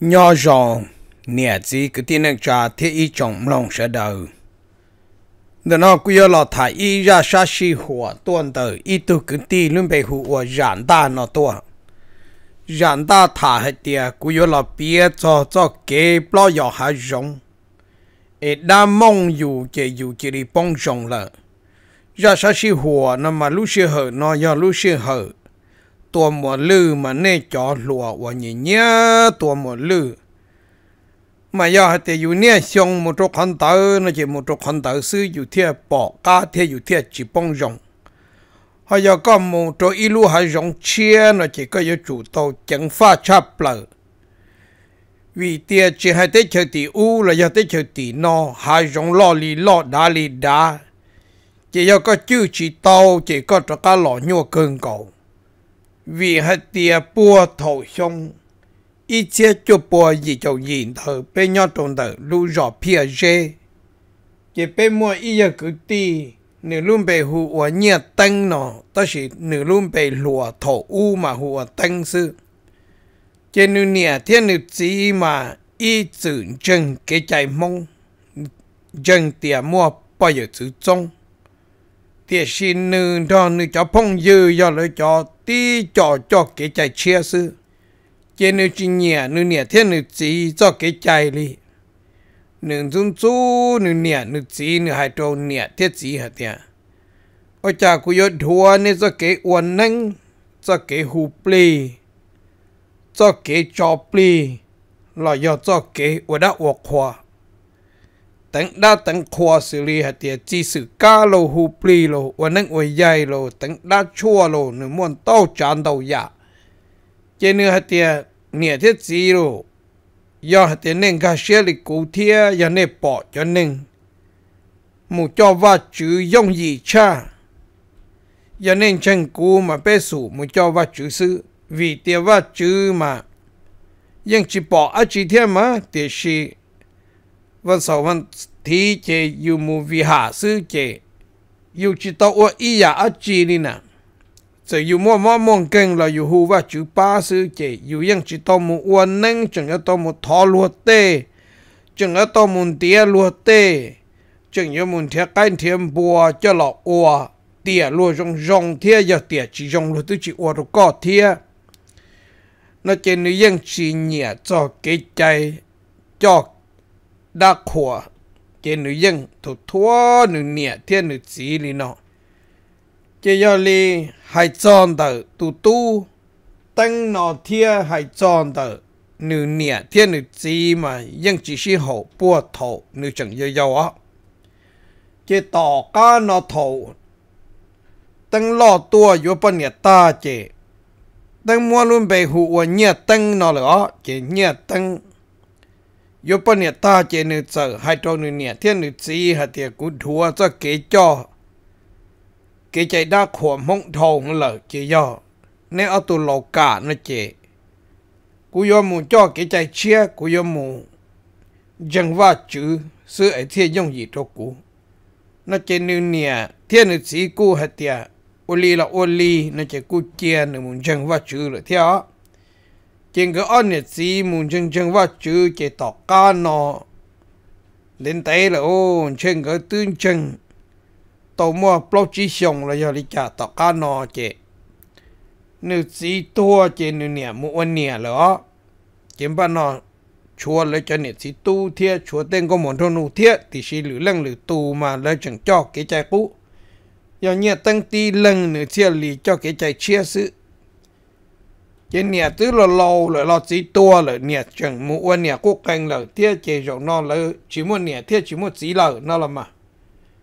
nho rò nè gì cái tin này cha thế ý trọng lòng sẽ đầu đó nó cứ lo thải ý ra sa si hùa tuần tờ ý tu cứ ti luôn bị hùa giản ta nó tua giản ta thả hết tiệt cứ yếu lo bia cho cho kế bao giờ hạ rong ê đã mong dù cái dù cái đi bông rong lợ ra sa si hùa nó mà lúc xưa hở nó do lúc xưa hở ตัวหมอลือมันเน่จอหลัววันนี้เนี่ยตัวหมอลือมายาแต่อยู่เนี่ยชงมุตรคันเตอร์นะเจมุตรคันเตอร์ซื้ออยู่เที่ยปอกกาเที่ยอยู่เที่ยจีปงยงหายก็มุตรอีลูหายงเชียนะเจก็อยู่จู่โตจังฟ้าชาเปล่าวีเตียจีให้เตเฉตีอูและยาเตเฉตีนอหายงลอลีลอดาลีดาเจยก็จื้อจีโตเจก็ตะกาหล่อยัวเกิงเก่า vì hạt tia bùa thổ xong ít chế cho bùa gì cho nhìn thở bên nhau trong thở lưu rõ phía dê chỉ bên mua ít giờ cứ ti nữ luôn bề hù ở nhà tăng nó ta chỉ nữ luôn bề lùa thổ u mà hù ở tăng sư chỉ nữ nhà thiên nữ chỉ mà ít chữ chân cái chạy mông chân tia mua bao giờ chữ trong tia xin nữ đó nữ cho phong dư do lỡ cho tí cho cho cái chạy chia sư chế nữ chỉ nhẹ nữ nhẹ thế nữ chỉ cho cái chạy đi, nữ dung chú nữ nhẹ nữ chỉ nữ hai trâu nhẹ thế chỉ hả tiệt ở cha cú yết thua nên cho cái uốn nâng cho cái hù pli cho cái cho pli là do cho cái uốn đã uốn khoa tang đa tang khoa xử lý hạt tia chi sự ca lo hu pli lo wa nang wa yai lo tang da chua lo nu môn tao chán dau ya che nu hạt tia nia thiết chi lo ya hạt tia neng ga she li ku thiê, ya ne bỏ cho neng mu cho va chữ yong yi cha ya neng chen ku mà pe su mu cho va chữ sư vì tia va chữ mà yang chỉ bỏ a chỉ thiên mà tia shi วันสองวันที่เจอยู่มูวิหาซื้อเจอยู่จิตตัวอียาอจีนี่นะจะอยู่มั่วมั่วมองเก่งเราอยู่หูว่าจูป้าซื้อเจอยู่ยังจิตตัวมูอ้วนนั่งจังก็ตัวมูทอลัวเต้จังก็ตัวมูเตี้ยลัวเต้จังยมูเทียกันเทียมบัวจะหลอกอัวเตี้ยลัวจงจงเทียจะเตี้ยจีจงลัวตุจีอัวตุก็เทีย那今日用钱也做几济，做 đa khỏa chế nữ dân thua nữ nịa thiên nữ chỉ lì nọ chế do lì hai tròn tờ tu tu tăng nọ thiên hai tròn tờ nữ nịa thiên nữ chỉ mà dân chỉ sĩ hậu bùa thổ nữ chẳng dơ dâu á chế nọ thổ tăng lo tua vô bên nhà ta chế tăng mua luôn bề hụ và tăng nọ lửa chế nhà tăng ยปเนี่ยตาเจนึเจอไฮโดรนึเนี่ยเทียนนึซีหะเตียกูทัวจะเกจอเกใจด้าขวมห้องทองเลยเจยอเนี่ยเอาตัวโลกานะเจกูยอมมูจ่อเกใจเชียกูยอมมูยังว่าจื้อซื้อไอเทียยงหยีทกูนะเจนึเนี่ยเทียนนึซีกูหะเตียโอลีละโอลีนะเจกูเจียนึมุนยังว่าจื้อเลยเทีย chừng cái ăn nhật gì muốn chừng chừng vắt chữ chỉ tọt cá nọ lên tay là ô chừng cái tương chừng tàu mua blog chỉ xong là giờ đi trả tọt cá nọ chỉ nữ gì tua chỉ nữ nè mua nè lỡ chừng bạn nọ chua lấy cho nè gì tu thiệt chua tên có muốn thôn nụ thiệt thì xí lử lăng lử tu mà lấy chừng cho cái trái cũ giờ nhẹ tăng ti lăng nửa chia lì cho cái trái chia sự chế nhà tứ là lâu là lo chỉ tua là nhà chẳng muốn nhà quốc canh là thiết chế rộng nó là chỉ muốn nhà thiết chỉ muốn chỉ là nó là mà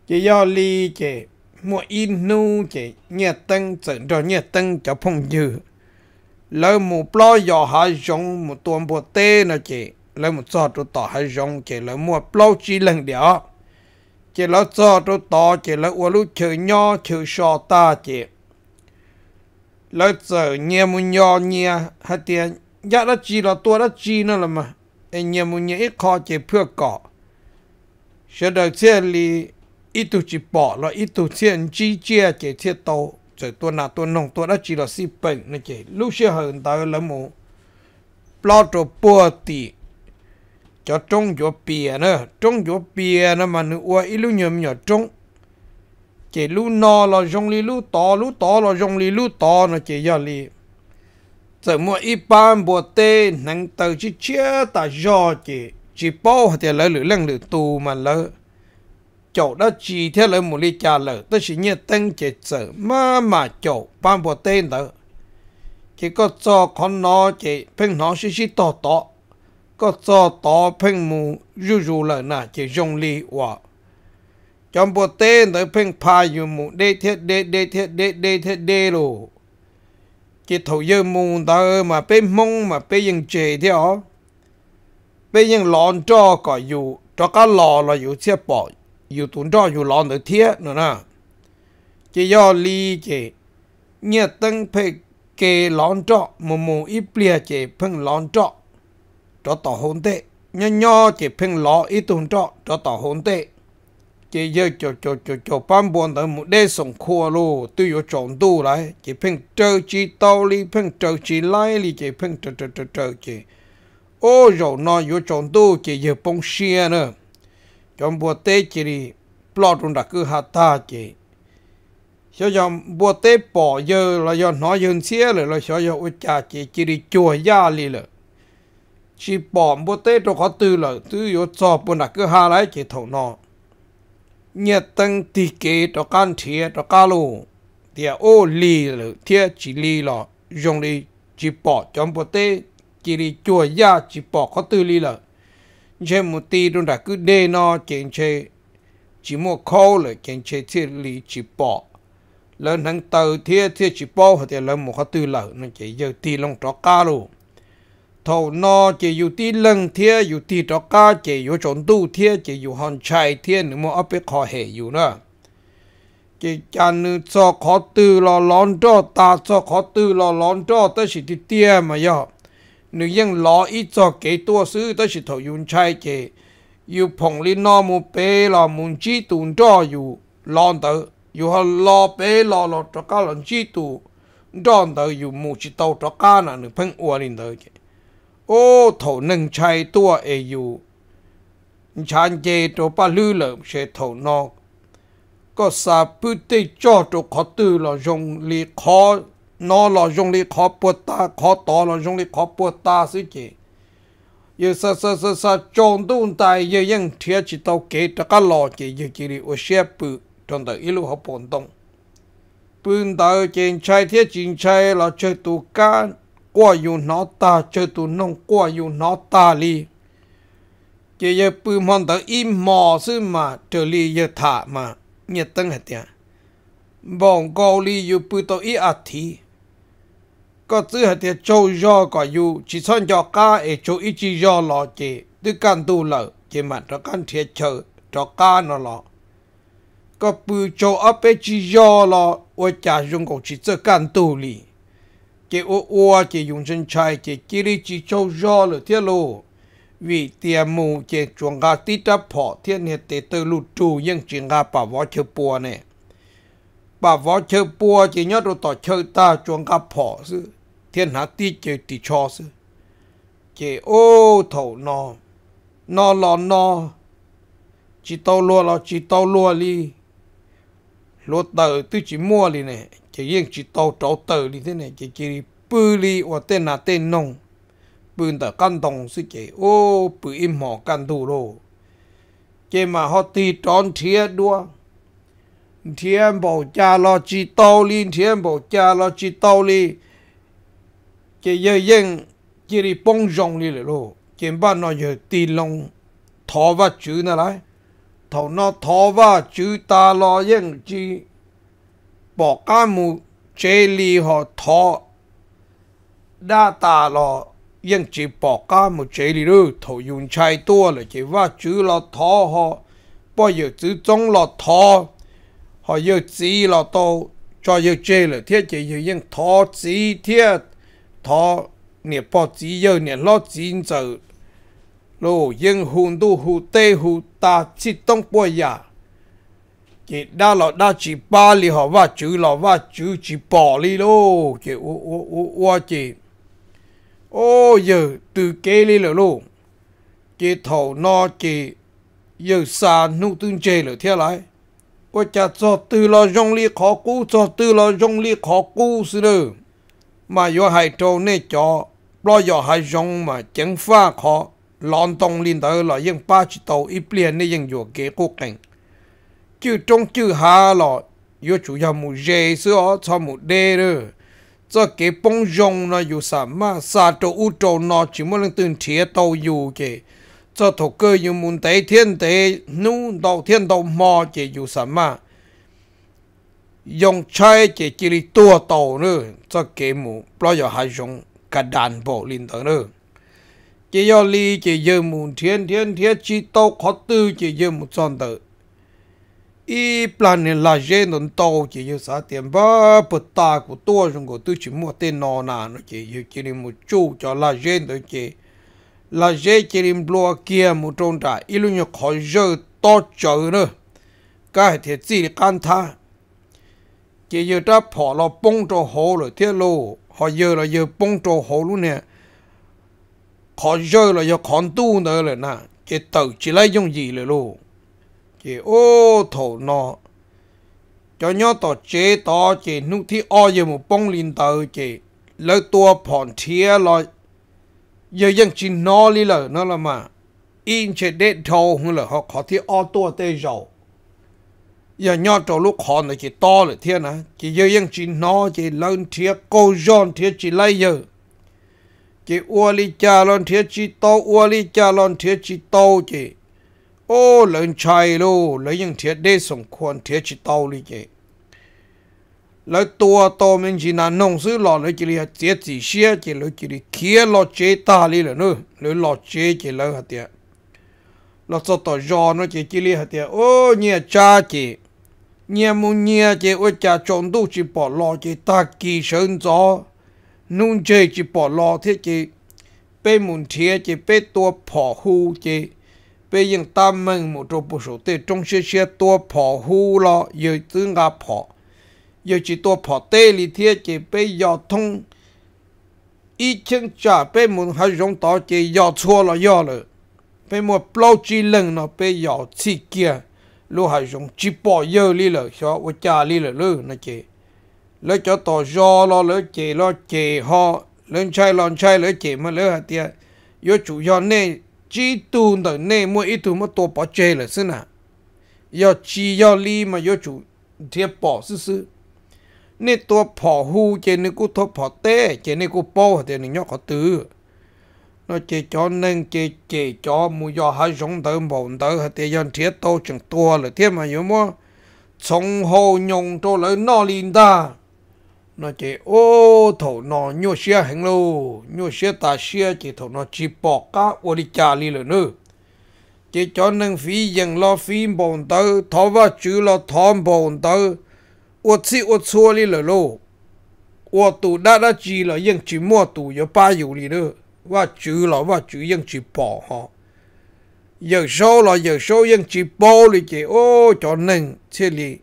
chế do li chế mua in nu chế nhà tăng 整着 nhà tăng cho phong dư lỡ mù plo giò hai rộng một tuôn bộ tê nó chế lỡ một cho tụ tỏ hai rộng chế lỡ một plo chỉ lần đó chế lỡ cho tụ tỏ chế lỡ ua lúc chơi nhau chơi sò ta chế lỡ giờ nhẹ mu nhỏ nhẹ hạt tiền giá đã chi là tua đã chi nữa là mà anh nhẹ mu nhẹ ít khó chế phước cọ sẽ được xe li ít tu chỉ bỏ là ít tu tiền chi chia chế thiết tàu rồi tua nào tua nông tua đã chi là si bệnh nữa chế lúc xe hơn tới là mu lo cho bùa tì cho trông cho bìa nữa trông cho bìa nữa mà nữa ít lúc nhầm nhỏ trông chỉ lu no là dùng li lu to lu to là dùng li lu to nó chỉ giờ li giờ mua ít ban bộ tê nắng tàu chỉ chia ta do chỉ chỉ bao thì lỡ lử lăng lử tu mà lỡ chỗ đó chỉ theo lỡ một ly trà lỡ tôi chỉ nhớ tên chỉ sợ mà mà chỗ ban bộ tê đó chỉ có cho con nó chỉ phênh nó xí xí to to có cho to phênh mù rú rú lỡ nà chỉ dùng li hoặc จอมปวดเต้นแต่เพ่งพายอยู่มูเดเทเดเดเทเดเดเทเดโลจิตถูเยมูตามาเป็นมงมาเป็นยังเจเที่ยวเป็นยังหลอนจ้อก็อยู่จอก็หลอเราอยู่เชี่ยปออยู่ตุนจ้ออยู่หลอนเดือเทียนนะจะย่อลีเจเนี่ยตั้งเพ่เกหลอนจ้อมูมูอีเปลี่ยเจเพิ่งหลอนจ้อจอต่อหนเตะย่อย่อเจเพิ่งหลออีตุนจ้อจอต่อหนเตะ chỉ giờ cho cho cho cho ban buồn tới một đế sống khua lô tôi có chọn tu lại chỉ phèn trơ chỉ tao li phèn trơ chỉ lai li chỉ phèn trơ trơ trơ trơ chỉ ô rồi nó có chọn tu chỉ giờ bông xe nữa trong buồn tê chỉ đi plot chúng ta cứ hạt ta chỉ sau giờ buồn tê bỏ giờ là do nó dừng xe rồi là sau giờ ôi cha chỉ chỉ đi chùa gia li rồi chỉ bỏ buồn tê cho khó tư là tư có cho buồn là cứ hà lại chỉ thầu nó nhiệt tăng tì kế đó can thiệt đó cá lù thì ô lì lử thiệt chỉ lì lọ dùng đi chỉ bỏ trong bộ tê chỉ đi chùa ya chỉ bỏ khó tư lì lợ chế một tí đúng đã cứ đê nó chèn chế chỉ mua khô lợ chèn chế thiệt lì chỉ bỏ lớn thằng tàu thiệt thiệt chỉ bỏ thì lớn một khó tư lợ nó chỉ giờ tì lòng đó cá lù ท่านอ ó จอยู่ที่เริงเทียอยู่ที่ตอกาจะอยู่ชนตู้เทียจะอยู่หอนชายเทียหนึ่งมัเอาไปขอเหอยู่นะจะจานึ่งซอขอตื้อรอร้อนจอตาซอขอตื้อรอร้อนจ้อต่สิที่เตี้ยมาย่อหนึ่งยังรออีจอเกยตัวซื้อต่สิทิยุนชายเจอยู่ผงลินนอมูเปรอมุนจีตุนจออยู่ร้อนเตออยู่หอรอเปรอรอตอกาหลันจีตูรจอนเตออยู่มูจิโตตอกาหนึ่งเพิ่งอวลินเตอโอ้โถหนึ่งชัยตัวเอยูชานเจตัวปาลือเหลิมเชโถนอกก็สาพื้ตทจ่อตัวขอตื้อหลอจงลีคอนอหลอจงลีคอปวดตาคอต่อหลอจงลีคอปวดตาสิเจยสสสสจงตุนตายยยังเทียจิตเอาเกตกะหลอเจยจิริโอเชียปืจนแต่อิลูกเปนตงปืนตาเจนชายเทียจินชายหลอเชตุกา qua yu nó ta chơi tu nông qua yu nó ta li chỉ giờ bự mòn tờ im mò sư mà trở li giờ thả mà nhiệt tăng hết tiệt bọn gò li yu bự tờ ít ạt à thì có chữ hết tiệt châu gió có yu chỉ son gió ca ở chỗ ít chỉ do lo chỉ tư can tu lợ chỉ mà cho can thiệt chờ cho ca nó lo có bự châu ấp chỉ gió lo ôi cha dùng cổ chỉ tư can tu li chỉ ô ô chỉ dùng chân chai chị chỉ đi chỉ châu do lửa thiết lộ vì tiền mù chỉ chuồng gà tít đáp họ thiết hệ tế từ lụt trù nhưng chị gà bà võ chơi bùa nè bà võ chơi bùa chỉ nhớ đồ tỏ chơi ta chuồng gà họ sư thiên hạ tít chỉ tì cho sư chỉ ô thầu nò nò lò nò chỉ tàu lua lò chỉ tàu lua li lúa tờ tôi chỉ mua đi nè chỉ riêng chỉ tàu trâu tờ đi thế này chỉ chỉ bự đi và tên là tên nông bự tờ căn đồng suy chỉ ô bự im họ căn thủ đồ chỉ mà họ tì tròn thiệt đua thiên bảo cha lo chỉ tàu đi thiên bảo cha lo chỉ tàu đi chỉ riêng chỉ đi bông rong đi rồi chỉ ba nó giờ tì long thọ vật chữ nữa lại ทนาทว่าจุตาลอยังจีบอกกามูเจลีหอทอดาตาลอยังจีบอกกามูเจลีรู้ทยุนชายตัวเลยจีว่าจุลอทอหอปอยู่จุจงลอทอหอยู่จีลอโตจอยู่เจลเทียจีอยูยังทอจีเทียทอเนี่ยปอจีเยอเนี่ยลอจีนจ lô yên hùn đu hù tê hù ta chi tông bò ya chị đa lọ đa chỉ ba li họ và chữ lọ và chữ chỉ bò li lô chị u u u ô chị ô giờ từ kế li lọ lô chị thầu no chị giờ xa nu tương chê lọ thế lại ô cha cho từ lo rong li khó cú cho từ lo rong li khó cú sư nữa mà yo hai trâu nè cho lo yo hai rong mà chẳng pha khó lòng tông linh đó là những ba chỉ tàu ít liền nên những chỗ kế cố gắng chữ trong chữ hà là yo chủ yếu mu dê sữa cho mu đê rồi cho cái bông rong nó yo sa mà sa cho u cho nó chỉ muốn lên từng thiệt tàu yo kì cho thổ cơ yo muốn tế thiên tế nu đầu thiên đầu mò chỉ yo sa mà dùng chai chỉ chỉ tua tàu nữa cho cái mu bao giờ hai dùng cả đàn bộ linh đó nữa chỉ do li chỉ giờ muốn thiên thiên thiên chỉ tàu khó tư chỉ giờ một son tử y plan này là dễ nón tàu chỉ giờ sa tiền ba bớt ta của tôi chúng của tôi chỉ mua tên nọ nà nó chỉ giờ chỉ nên một chú cho là dễ đó chỉ là dễ chỉ nên blua kia một trong trại y luôn nhớ khỏi giờ to chờ nữa cái thiệt gì can tha chỉ giờ ta bỏ lo bông cho hồ rồi thiết lô họ giờ là giờ bông cho hồ luôn nè khó rơi là do khó tu nữa rồi nè chỉ tự chỉ lấy dùng gì là luôn chỉ ô thổ nó cho nhau tỏ chế tỏ chỉ nút thi o giờ một bông linh tờ chỉ lấy tua phòn thia lo giờ dân chỉ nó đi là nó là mà in chế đế thâu hơn là họ khó thi o tua tê rồi giờ nhau trò lúc khó là chỉ to rồi thiên nè chỉ giờ dân chỉ nó chỉ lớn thia câu giòn thia chỉ lấy giờ chị ua li cha lon thiết chi tô ua li cha lon thiết chi tô chị ô lớn chai lô lấy những thiết đê sống khuôn thiết chi tô li chị lấy tua tô mình chỉ là nông sư lọ lấy chỉ là tiết chỉ xe chỉ lấy chỉ là kia lọ chế ta li là nữa lấy lọ chế chỉ lấy hạt tiệt lọ cho tỏ giò nó chỉ chỉ li hạt tiệt ô nhẹ cha chị nhẹ mu nhẹ chị ô cha chọn đủ chỉ bỏ lọ chỉ ta kỳ sơn gió nung chơi chỉ bỏ lo thế chị bê muốn thiê chị bê tua bỏ hù chị bê yên ta mừng một trò bộ số tê trong xe xe tua bỏ hù lo giờ tư ngà bỏ giờ chỉ tua bỏ tê li thế chị bê giờ thông ý chân trả bê muốn hai giống tao chị giờ chua là giờ rồi bê một bao chi lần nó bê giờ chỉ kia lúc hai giống chỉ bỏ giờ li rồi vô cha li rồi luôn nè chị lỡ cho tỏ do lo lỡ chè lo chè ho lớn chai lo chai lỡ chè mà lỡ hạt tiệt yo chủ do nè chỉ tu đỡ nè mua ít tu mà tổ bỏ chè là xin à yo chỉ yo li mà yo chủ thiệp bỏ sư sư nè tổ bỏ hu chè nè cú thọ bỏ tê chè nè cú bỏ hạt tiệt nè nhóc khó tử nó chè cho nên chè chè cho mua yo hai giống đỡ bổn đỡ hạt tiệt yon thiệt tô chẳng tua là thiệt mà yo mua sống hồ nhung tô lỡ no linh ta nó chỉ ô thổ nó nhô xe hành lô nhô xe ta xe chỉ thổ nó chỉ bỏ cá ô đi chà li lửa nữa chỉ cho nên phí dân lo phí bồn tơ thó và chữ lo thó bồn tơ ô xí ô xua li lửa lô ô tù đã đã chỉ lo dân chỉ mua tù yếu ba yếu li nữa và chữ lo và chữ dân chỉ bỏ họ giờ số là giờ số dân chỉ bỏ li chỉ ô cho nên thế li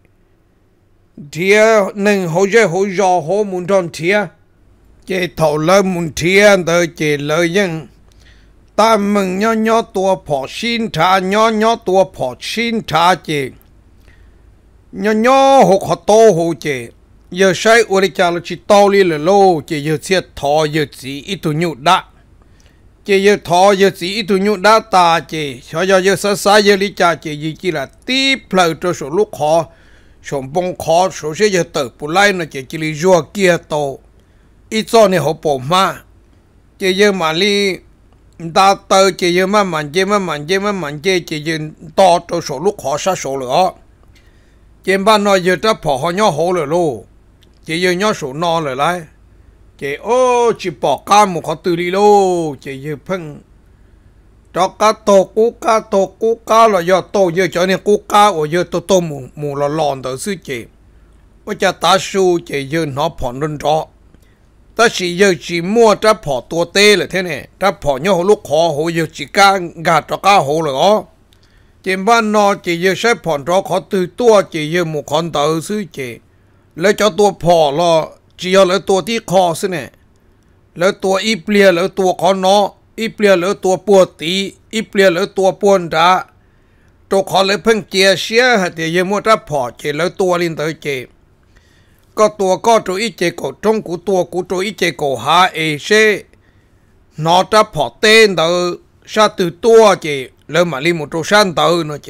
thia nâng hỗ trợ hỗ trợ hỗ muốn tròn thia chế thầu lơ muốn thia tới chế lơ nhưng ta mừng nhỏ nhỏ tua phò xin trả nhỏ nhỏ tua phò xin trả chế nhỏ nhỏ hỗ khó tô hỗ chế giờ sai uri cha lo chỉ to li là lô chế giờ xe thọ giờ chỉ ít tuổi nhụ đã chế giờ thọ giờ chỉ ít tuổi nhụ đã ta chế cho giờ giờ sa sa giờ đi cha chế gì chỉ là tí phơi cho số lúc họ xong bông khó số sẽ giờ bù lại nó chỉ chỉ lý do kia tổ ít cho này họ bỏ mà chỉ giờ mà li ta tự chỉ giờ mà mình chỉ mà mình chỉ mà to cho số lúc họ sa số nữa chỉ ba nói giờ ta bỏ họ nhau hồ rồi luôn chỉ giờ số non rồi lại chỉ ô chỉ bỏ cam một họ tự đi luôn chỉ phăng cho cá tô cú cá tô cú cá là do tô giờ cho nên cú cá ở giờ tô tô mù mù là lòn tới sư chị bây giờ ta su chị giờ nó phỏng lên rõ ta chỉ giờ chỉ mua ra phỏ tua tê là thế này ra phỏ nhau lúc khó hồ giờ chỉ cá gà cho cá hồ là đó chị ban nó chị giờ sẽ phỏng rõ khó từ tua chị giờ một con tờ sư chị lấy cho tua phỏ lo, chỉ giờ lấy tua tí khó sư này lấy tua ít lia lấy tua con nó อีเปลี่ยนเหลือตัวปวดตีอีเปลี่ยนเหลือตัวปวนดาตัวขอเลยเพิ่งเจียเชียหเดียมัวรับพอเจเหลือตัวลินเตอร์เจ ก็ตัวก็จัอีเจก็จงกูตัวกูจัอีเจก็หาเอเชนอจะพอเต้นเตอชาติตัวเจแล้วมาลิมุตุชันเตอเนะเจ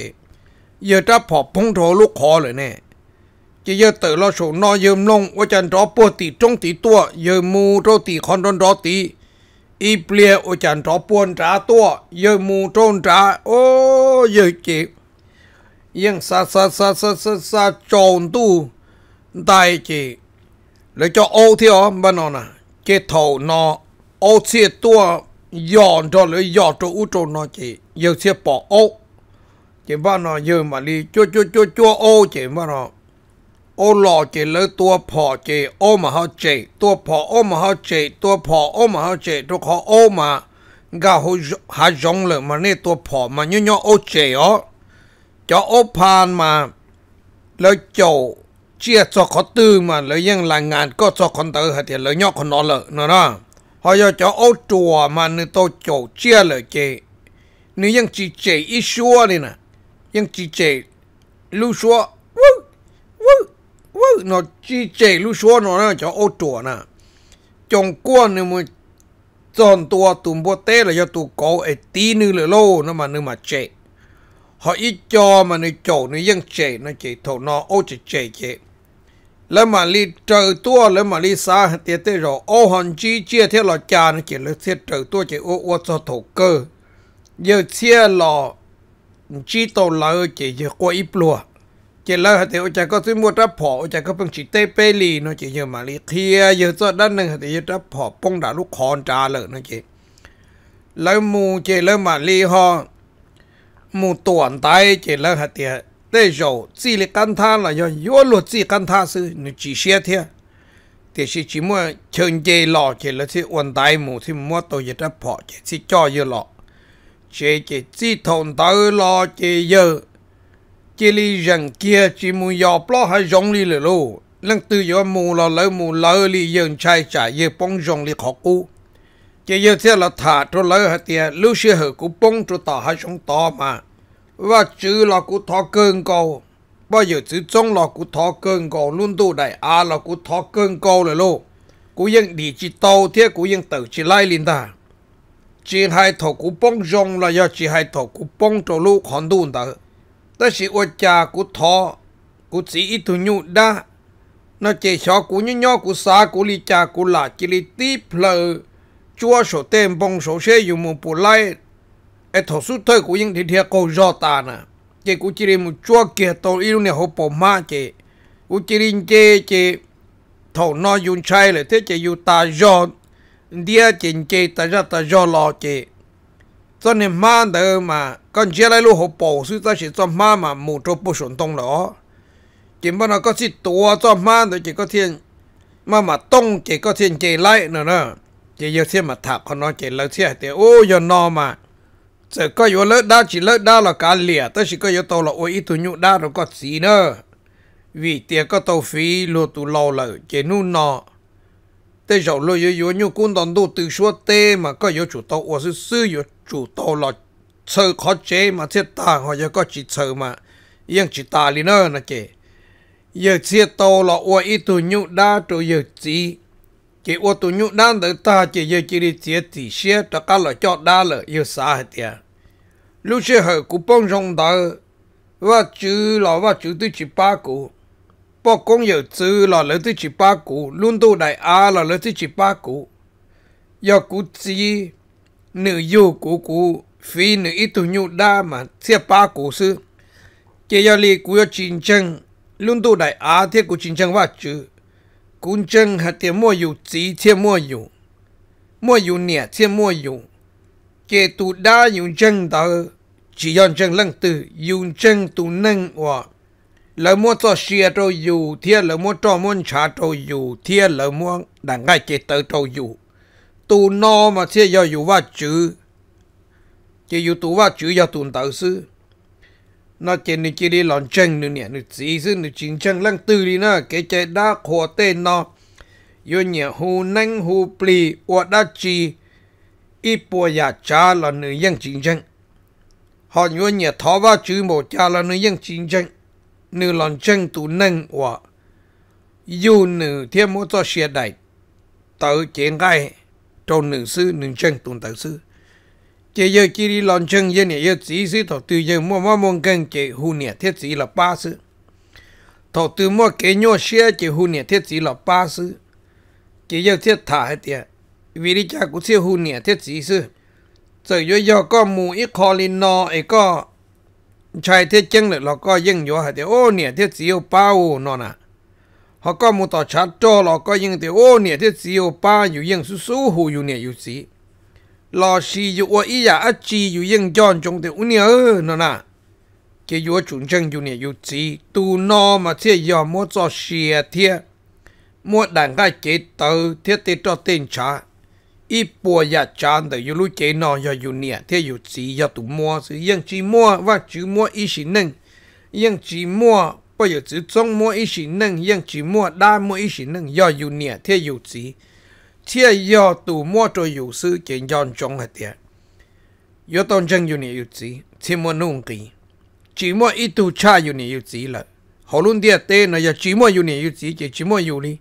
เยอะจะพอพงโถลูกคอเลยเนี่ยจะเยอะเตอเราโฉนนอเยิมลงว่าจันรอปวดตีจงตีตัวเยิมมูโรตีคอนรอนรอตีอีเปลี่ยโอจันทอปวนจ้าตัวเยอมูโจนจ้าโอ้เยอเก็บยังซาซาซาซาซาซาโจนตู้ได้เก็บแล้วจะโอที่อ๋อบ้านนอนะเจเท่านอโอเสียตัวย่อนจอหรือย่อตัวอุจนอเจเยอเสียปอโอเจบ้านนอเยอมาลีจัวจัวจัวจัวโอเจบ้านนอโอหล่อเจเลยตัวพอเจโอมาเฮาเจ ตัวพอโอมาเฮาเจ ตัวพอโอมาเฮาเจตัวขอโอมากาหูหาจงเลยมาเนี่ตัวพอมาย่อยโอเจอ๋อจะโอพานมา แล้วโจเจียจอขอตื้อมาแล้วยังรายงานก็จอคอนเตอร์เหตุเลยย่อคนนอนเลยนะนะพอยจะโอตัวมานี่ตัวโจเจียเลยเจนี่ยังจีเจอีชัวนี่นะยังจีเจลูชัว nó chi chế lúc xưa nó nó cho ô chùa nè trong quan nữa mà chọn tua tụm bò tê là cho tụ cổ ấy tí nữa là lô nó mà nữa mà chế họ ít cho mà nó chỗ nó dân chế nó chế thổ nó ô chế chế chế lấy mà li trời tua lấy mà li xa tiệt tê rồi ô hòn chi chia theo lò cha nó chỉ lấy thiết trời tua chỉ ô ô cho thổ cơ giờ chia lò chỉ tàu lợ chỉ chỉ qua ít lùa จเล่าห้วเจก็ซื้อมดรับผอจก็เพิ่งิตเต้เปลีเนาะเจเยอมาลีเคียเยอะสดด้านหนึ่งหเอรับผอป้องด่าลูกคอนจาเลยนะเจแล้วมูเจแล้วมาลีฮอมูตวนไตเจแล้วเตียได้โจซีเล็กกันท่าละยอยัวหลุดซีกันท่าซื้อนจีเชียเทียเตี๋ยวชีมัวเชิงเจีหล่อเจแล้วที่อวนไตหมูที่มัวตยวยจะพอเจที่จ่อเยอะหล่อเจเจที่ทนเตอหล่อเจเยอะ kia li rằng kia chỉ mù yò plo hay jong li lửa lo, lần từ yò mù lo lỡ mù lỡ li dân chai trả yê bông jong li khó u, chỉ yê thế là thả trô lỡ hay tìa lưu sư hở cú bông trô tỏ hay rong tỏ mà và chư là cú thọ cơn cầu bao giờ chư trong là cú thọ cơn cầu luôn tu đại a à là cú thọ cơn cầu lửa lô cú yên đi chỉ tàu thế cú yên tự chỉ lai liền ta chỉ hai thọ cú bông jong là do chỉ hai thọ cú bông trô lũ hòn đun ta ta sĩ ô cha cú thọ cú sĩ ít thu nhu đa nó chế cho cú nhớ nhớ cú xa cú li cha cú là chỉ li tí plờ chúa sổ tên bông sổ xe dùng một bộ lai ở thổ số thời cú những thì thiệt cầu do ta nè chế cú chỉ li một chúa kia tôi yêu này hộp bộ ma chế, của chỉ li chế chế thổ nó yun chai là thế chế yêu ta do dia chỉ chế ta ra ta do lo chế cho nên mà đó mà con chia lại lúc họ bổ sư ta chỉ cho mà mà mù cho bổ sung tông đó chỉ mà nó có chỉ tua cho mà đó chỉ có thiên mà mà tông chỉ có thiên chỉ lại nữa nữa chỉ thiên mà thạc con nó chỉ lợi thiên thì ô giờ nó mà chỉ có yêu lợi đa chỉ lợi đa là cả lìa ta chỉ có yêu tàu là ôi ít tu nhụ đa có gì nữa vì tiền có tàu phí lùa tu lâu lợi chỉ nu nó tê dầu lô yếu yếu như cũng đòn đô từ số tê mà có yếu chủ tàu và sư sư yếu chủ tàu là sợ khó chế mà thiết ta họ giờ có chỉ sợ mà yên chỉ ta lý nữa nè chị giờ chia tàu là ua ít tu nhu đa tu giờ chỉ chị ua tu nhu đa đỡ ta chỉ giờ chỉ đi chia chỉ xe ta cả là cho đa là yêu xa hết tiệt lúc xưa hở cũng bông rong đỡ và chữ là và chữ tư chỉ ba cụ bỏ công yếu chữ là lấy tới chỉ ba cú luôn tu đại Á là lấy tới chỉ ba cú yêu cú chi nữ yêu cú cú phi nữ ít tu nhu đa mà chia ba cú sư chỉ yêu li cú yêu chính chân luôn tu đại Á thiết cú chính chân và chữ cú chân hạt tiền mua yêu chỉ chia mua yêu mua yêu nẻ chia mua yêu chỉ tu đa yêu chân đó chỉ yon chân lăng từ yêu chân tu nâng hoặc lỡ mua cho xe trâu dù thiên lỡ mua cho muốn trả trâu dù thiên lỡ mua đằng ngay chế tớ trâu dù tu no mà xe do dù va chữ chỉ dù tu va chữ do tuần tớ sư nó chỉ nên chỉ đi lòn chân nữa nè nữa chỉ sư nữa chính chân lăng tư đi nữa cái chạy đa khổ tên nó yo nhẹ hu năng hu pli o đa chi ít bùa ya cha là nữ dân chính chân họ yo nhẹ thó va chữ một cha là nữ dân chính chân nữ lòng chân tụ nâng và dù nữ thiên mô cho xe đại tự chuyện gai trong nữ sư nữ chân tụ tự sư chỉ giờ chỉ đi lòng chân dân này giờ chỉ sư thọ từ giờ mua mua mong cần chỉ hù nè thiết chỉ là ba sư thọ từ mua kế nhau xe chỉ hù nè thiết chỉ là ba sư chỉ giờ thiết thả hết tiệt vì đi cha cũng sẽ hù nè thiết chỉ sư rồi giờ có mù ít khó lên nọ chạy thế chân lực là có dân vô hay thì ô nè thế chỉ yêu bao nó nè họ có một tờ chát cho là có dân thì ô nè thế chỉ yêu bao yêu dân su su hồ gì là gì yêu ô ý à ít chỉ yêu trong thì ô nè nó nè chỉ yêu chuẩn chân yêu nè gì dạ tu nó mà thế giờ mua cho xe thế mua đàn cái chế tờ thế thì cho tiền trả 一波一站的有路街呢，要有年，他有只要读么是用寂寞，或寂寞一时能，用寂寞不有只中么一时能，用寂寞大么一时能，要有年，他有只，他要读么就有事见要中一点，要当真有年有只，寂寞弄个，寂寞一度差有年有只了，好论点对呢，要寂寞有年有只，就寂寞有哩，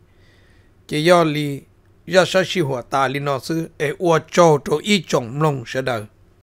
就要哩。要说实话，大林老师诶，我做着一种梦，晓得。